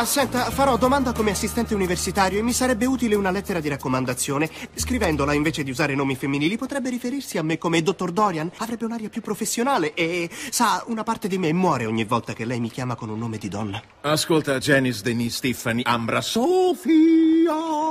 Ah, senta, farò domanda come assistente universitario e mi sarebbe utile una lettera di raccomandazione. Scrivendola, invece di usare nomi femminili, potrebbe riferirsi a me come dottor Dorian. Avrebbe un'aria più professionale e, sa, una parte di me muore ogni volta che lei mi chiama con un nome di donna. Ascolta, Janice, Denise, Tiffany, Ambra, Sofia...